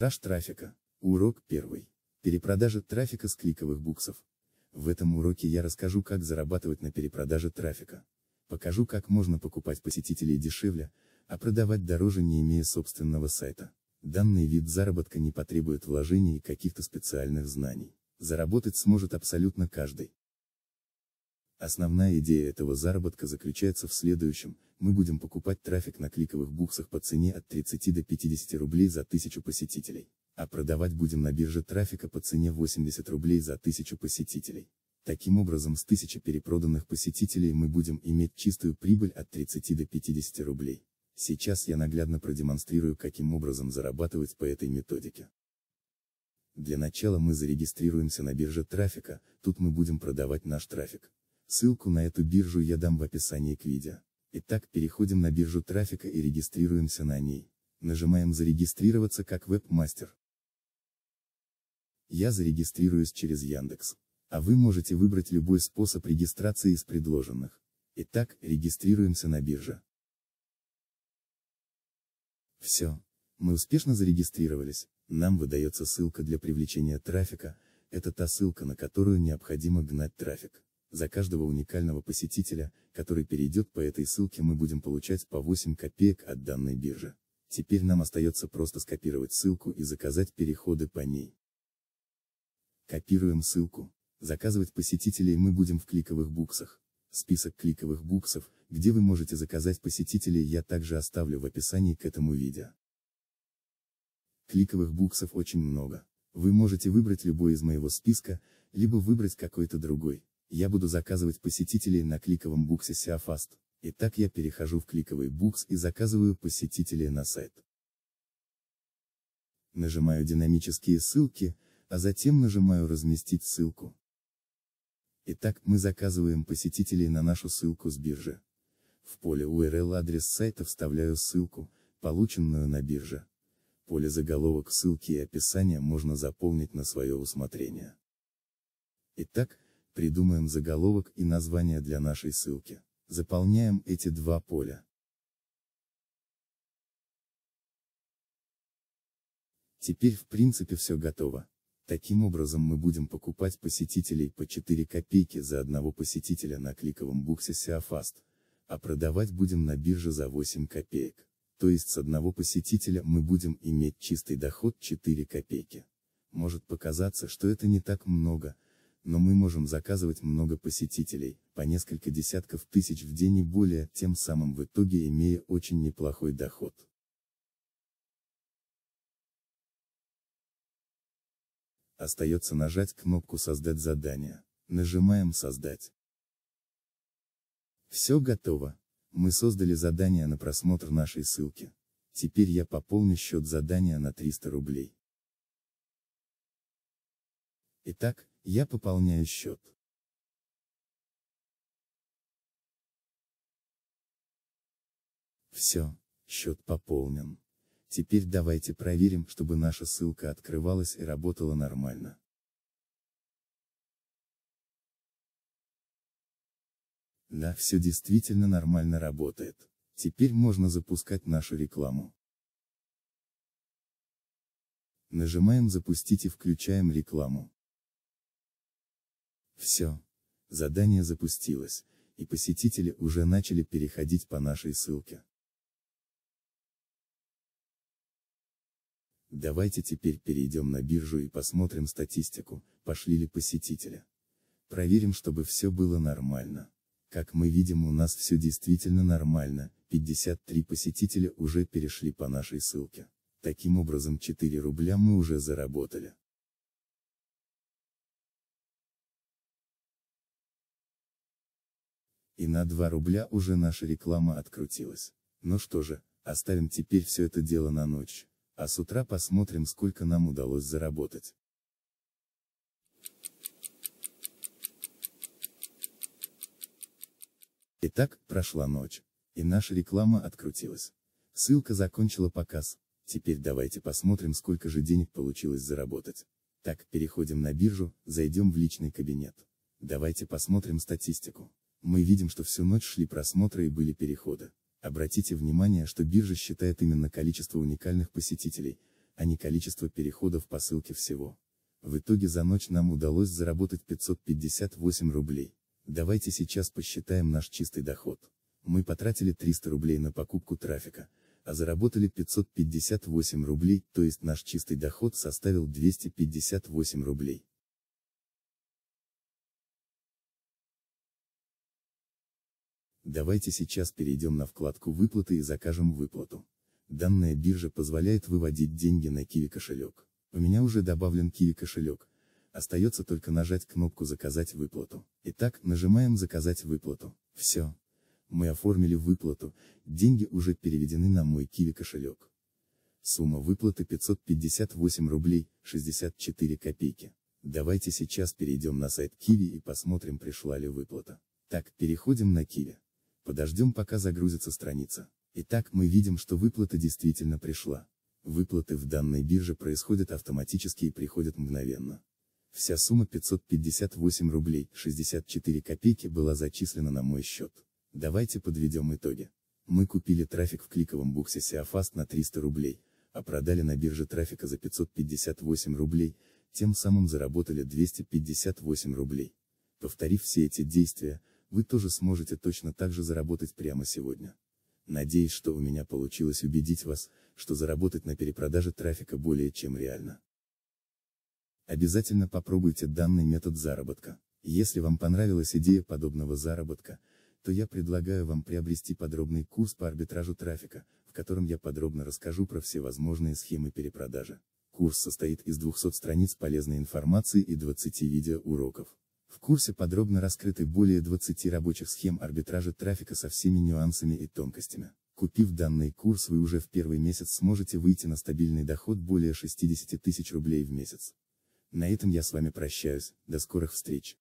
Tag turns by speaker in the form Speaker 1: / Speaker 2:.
Speaker 1: Продаж трафика. Урок первый. Перепродажа трафика с кликовых буксов. В этом уроке я расскажу, как зарабатывать на перепродаже трафика. Покажу, как можно покупать посетителей дешевле, а продавать дороже не имея собственного сайта. Данный вид заработка не потребует вложений и каких-то специальных знаний. Заработать сможет абсолютно каждый. Основная идея этого заработка заключается в следующем, мы будем покупать трафик на кликовых буксах по цене от 30 до 50 рублей за 1000 посетителей, а продавать будем на бирже трафика по цене 80 рублей за 1000 посетителей. Таким образом с 1000 перепроданных посетителей мы будем иметь чистую прибыль от 30 до 50 рублей. Сейчас я наглядно продемонстрирую каким образом зарабатывать по этой методике. Для начала мы зарегистрируемся на бирже трафика, тут мы будем продавать наш трафик. Ссылку на эту биржу я дам в описании к видео. Итак, переходим на биржу трафика и регистрируемся на ней. Нажимаем «Зарегистрироваться как веб-мастер». Я зарегистрируюсь через Яндекс. А вы можете выбрать любой способ регистрации из предложенных. Итак, регистрируемся на бирже. Все. Мы успешно зарегистрировались, нам выдается ссылка для привлечения трафика, это та ссылка, на которую необходимо гнать трафик. За каждого уникального посетителя, который перейдет по этой ссылке мы будем получать по 8 копеек от данной биржи. Теперь нам остается просто скопировать ссылку и заказать переходы по ней. Копируем ссылку. Заказывать посетителей мы будем в кликовых буксах. Список кликовых буксов, где вы можете заказать посетителей я также оставлю в описании к этому видео. Кликовых буксов очень много. Вы можете выбрать любой из моего списка, либо выбрать какой-то другой. Я буду заказывать посетителей на кликовом буксе Сеофаст. Итак я перехожу в кликовый букс и заказываю посетителей на сайт. Нажимаю динамические ссылки, а затем нажимаю разместить ссылку. Итак, мы заказываем посетителей на нашу ссылку с биржи. В поле URL адрес сайта вставляю ссылку, полученную на бирже. Поле заголовок ссылки и описания можно заполнить на свое усмотрение. Итак, придумаем заголовок и название для нашей ссылки. Заполняем эти два поля. Теперь в принципе все готово. Таким образом мы будем покупать посетителей по 4 копейки за одного посетителя на кликовом буксе Сеофаст, а продавать будем на бирже за 8 копеек. То есть с одного посетителя мы будем иметь чистый доход 4 копейки. Может показаться, что это не так много, но мы можем заказывать много посетителей, по несколько десятков тысяч в день и более, тем самым в итоге имея очень неплохой доход. Остается нажать кнопку «Создать задание». Нажимаем «Создать». Все готово. Мы создали задание на просмотр нашей ссылки. Теперь я пополню счет задания на 300 рублей. Итак, я пополняю счет. Все, счет пополнен. Теперь давайте проверим, чтобы наша ссылка открывалась и работала нормально. Да, все действительно нормально работает. Теперь можно запускать нашу рекламу. Нажимаем «Запустить» и включаем рекламу. Все. Задание запустилось, и посетители уже начали переходить по нашей ссылке. Давайте теперь перейдем на биржу и посмотрим статистику, пошли ли посетители. Проверим, чтобы все было нормально. Как мы видим у нас все действительно нормально, 53 посетителя уже перешли по нашей ссылке. Таким образом 4 рубля мы уже заработали. И на 2 рубля уже наша реклама открутилась. Ну что же, оставим теперь все это дело на ночь. А с утра посмотрим сколько нам удалось заработать. Итак, прошла ночь. И наша реклама открутилась. Ссылка закончила показ. Теперь давайте посмотрим сколько же денег получилось заработать. Так, переходим на биржу, зайдем в личный кабинет. Давайте посмотрим статистику. Мы видим, что всю ночь шли просмотры и были переходы. Обратите внимание, что биржа считает именно количество уникальных посетителей, а не количество переходов по ссылке всего. В итоге за ночь нам удалось заработать 558 рублей. Давайте сейчас посчитаем наш чистый доход. Мы потратили 300 рублей на покупку трафика, а заработали 558 рублей, то есть наш чистый доход составил 258 рублей. Давайте сейчас перейдем на вкладку «Выплаты» и закажем выплату. Данная биржа позволяет выводить деньги на Kiwi кошелек. У меня уже добавлен Kiwi кошелек. Остается только нажать кнопку «Заказать выплату». Итак, нажимаем «Заказать выплату». Все. Мы оформили выплату, деньги уже переведены на мой Kiwi кошелек. Сумма выплаты 558 рублей, 64 копейки. Давайте сейчас перейдем на сайт Kiwi и посмотрим пришла ли выплата. Так, переходим на Kiwi. Подождем пока загрузится страница. Итак, мы видим, что выплата действительно пришла. Выплаты в данной бирже происходят автоматически и приходят мгновенно. Вся сумма 558 рублей 64 копейки была зачислена на мой счет. Давайте подведем итоги. Мы купили трафик в кликовом буксе Seafast на 300 рублей, а продали на бирже трафика за 558 рублей, тем самым заработали 258 рублей. Повторив все эти действия, вы тоже сможете точно так же заработать прямо сегодня. Надеюсь, что у меня получилось убедить вас, что заработать на перепродаже трафика более чем реально. Обязательно попробуйте данный метод заработка. Если вам понравилась идея подобного заработка, то я предлагаю вам приобрести подробный курс по арбитражу трафика, в котором я подробно расскажу про всевозможные схемы перепродажи. Курс состоит из 200 страниц полезной информации и 20 видеоуроков. В курсе подробно раскрыты более 20 рабочих схем арбитража трафика со всеми нюансами и тонкостями. Купив данный курс вы уже в первый месяц сможете выйти на стабильный доход более 60 тысяч рублей в месяц. На этом я с вами прощаюсь, до скорых встреч.